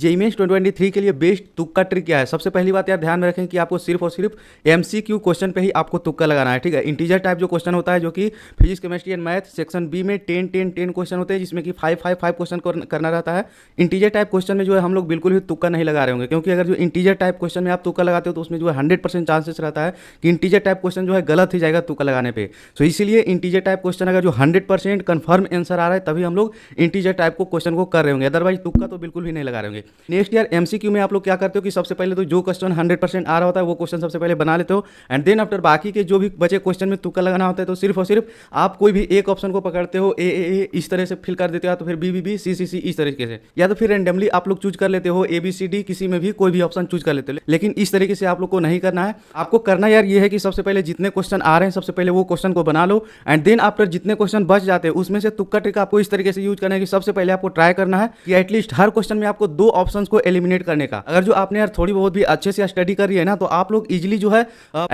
जेईमेंस twenty three के लिए best तुक्का ट्रिक क्या है सबसे पहली बात यार ध्यान में रखें कि आपको सिर्फ और सिर्फ एम सी क्यू क्वेश्चन पर ही आपको तुक्का लगाना है ठीक है इंटीजर टाइप जो क्वेश्चन होता है जो कि physics chemistry and math section B में टेन टेन टेन क्वेश्चन होते हैं जिसमें कि फाइव फाइव फाइव क्वेश्चन करना रहता है इंटीजर टाइप क्वेश्चन में जो है हम लोग बिल्कुल भी तुक्का नहीं लगा रहे होंगे क्योंकि अगर जो इंटीजर टाइप क्वेश्चन में आप तुक्का लगाते हो तो उसमें जो है हंड्रेड परसेंट चांसेस रहता है कि इंटीजर टाइप क्वेश्चन जो है गलत ही जाएगा तुक्का लगाने पर सो इसलिए इंटीजर टाइप क्वेश्चन अगर जो हंड्रेड परसेंट कन्फर्म आंसर आ रहा है तभी हम लोग इंटीजर टाइप को क्वेश्चन को कर रहे होंगे अदरवाइज तुक्का तो बिल्कुल भी नहीं लगा रहे होंगे नेक्स्ट ईयर एम में आप लोग क्या करते हो कि सबसे पहले तो जो क्वेश्चन हंड्रेड आ रहा होता है वो क्वेश्चन सबसे पहले बना लेते हो एंड देन आफ्टर बाकी के जो भी बचे क्वेश्चन में तुक्का लगाना होता है तो सिर्फ और सिर्फ आप कोई भी एक ऑप्शन को पकड़ते हो ए ए ए इस तरह से फिल कर देते हो या तो फिर B B B C C C इस तरीके से या तो फिर रेंडमली आप लोग चूज कर लेते हो ए बी सी डी किसी में भी कोई भी ऑप्शन चूज कर लेते हो लेकिन इस तरीके से आप लोग को नहीं करना है आपको करना यार ये है कि सबसे पहले जितने क्वेश्चन आ रहे हैं सबसे पहले वो क्वेश्चन को बना लो एंड देन आफ्टर जितने क्वेश्चन बच जाते हैं उसमें से तुक्का ट्रिक आपको इस तरीके से यूज करना है कि सबसे पहले आपको ट्राई करना है कि एटलीस्ट हर क्वेश्चन में आपको दो ऑप्शन को एलिमिनेट करने का अगर जो आपने यार थोड़ी बहुत भी अच्छे से स्टडी करी है ना तो आप लोग इजिली जो है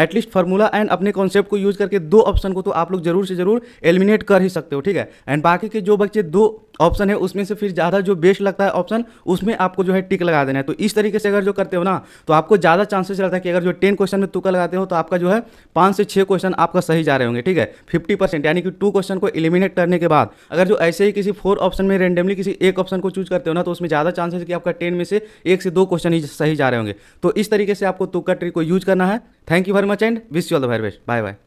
एटलीस्ट फॉर्मूला एंड अपने कॉन्सेप्ट को यूज करके दो ऑप्शन को तो आप लोग जरूर से जरूर एलिमिनेट कर ही सकते हो ठीक है एंड बाकी के जो बच्चे दो ऑप्शन है उसमें से फिर ज़्यादा जो बेस्ट लगता है ऑप्शन उसमें आपको जो है टिक लगा देना है तो इस तरीके से अगर जो करते हो ना तो आपको ज़्यादा चांसेस रहता है कि अगर जो टेन क्वेश्चन में तुक्का लगाते हो तो आपका जो है पाँच से छः क्वेश्चन आपका सही जा रहे होंगे ठीक है फिफ्टी परसेंट यानी कि टू क्वेश्चन को इलिमिनेट करने के बाद अगर जो ऐसे ही किसी फोर ऑप्शन में रेंडमली किसी एक ऑप्शन को चूज करते हो ना तो उसमें ज़्यादा चांसेस कि आपका टेन में से एक से दो क्वेश्चन ही सही जा रहे होंगे तो इस तरीके से आपको तुक्का ट्रिक को यूज करना है thank you very much and wish you all the very best bye bye